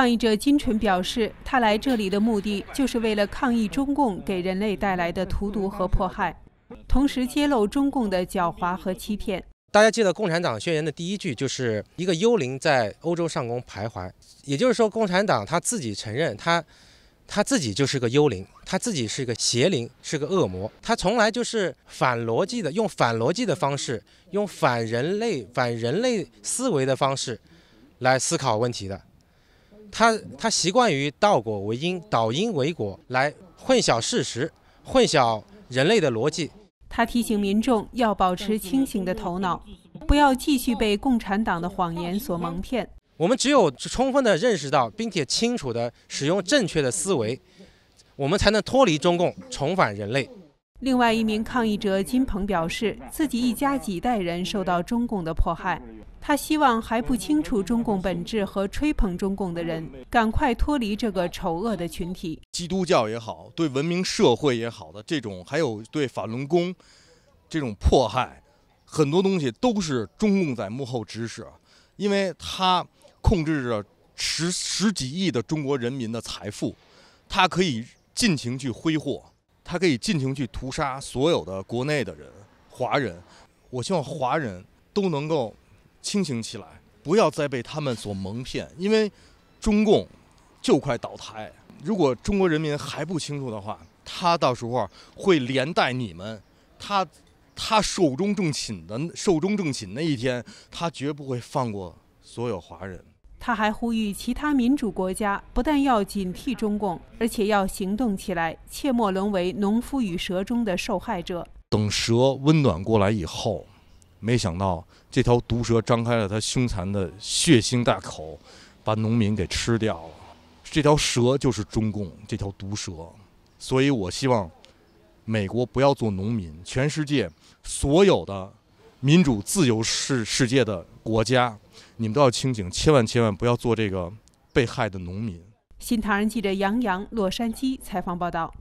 抗议者金纯表示，他来这里的目的就是为了抗议中共给人类带来的荼毒和迫害，同时揭露中共的狡猾和欺骗。大家记得《共产党宣言》的第一句，就是一个幽灵在欧洲上空徘徊。也就是说，共产党他自己承认，他他自己就是个幽灵，他自己是个邪灵，是个恶魔。他从来就是反逻辑的，用反逻辑的方式，用反人类、反人类思维的方式，来思考问题的。他他习惯于倒果为因，倒因为果来混淆事实，混淆人类的逻辑。他提醒民众要保持清醒的头脑，不要继续被共产党的谎言所蒙骗。我们只有充分的认识到，并且清楚的使用正确的思维，我们才能脱离中共，重返人类。另外一名抗议者金鹏表示，自己一家几代人受到中共的迫害。他希望还不清楚中共本质和吹捧中共的人赶快脱离这个丑恶的群体。基督教也好，对文明社会也好的这种，还有对法轮功这种迫害，很多东西都是中共在幕后指使，因为他控制着十十几亿的中国人民的财富，他可以尽情去挥霍，他可以尽情去屠杀所有的国内的人，华人。我希望华人都能够。清醒起来，不要再被他们所蒙骗，因为中共就快倒台。如果中国人民还不清楚的话，他到时候会连带你们。他他寿终正寝的寿终正寝那一天，他绝不会放过所有华人。他还呼吁其他民主国家，不但要警惕中共，而且要行动起来，切莫沦为农夫与蛇中的受害者。等蛇温暖过来以后。没想到这条毒蛇张开了它凶残的血腥大口，把农民给吃掉了。这条蛇就是中共，这条毒蛇。所以我希望美国不要做农民，全世界所有的民主自由世世界的国家，你们都要清醒，千万千万不要做这个被害的农民。新唐人记者杨洋，洛杉矶采访报道。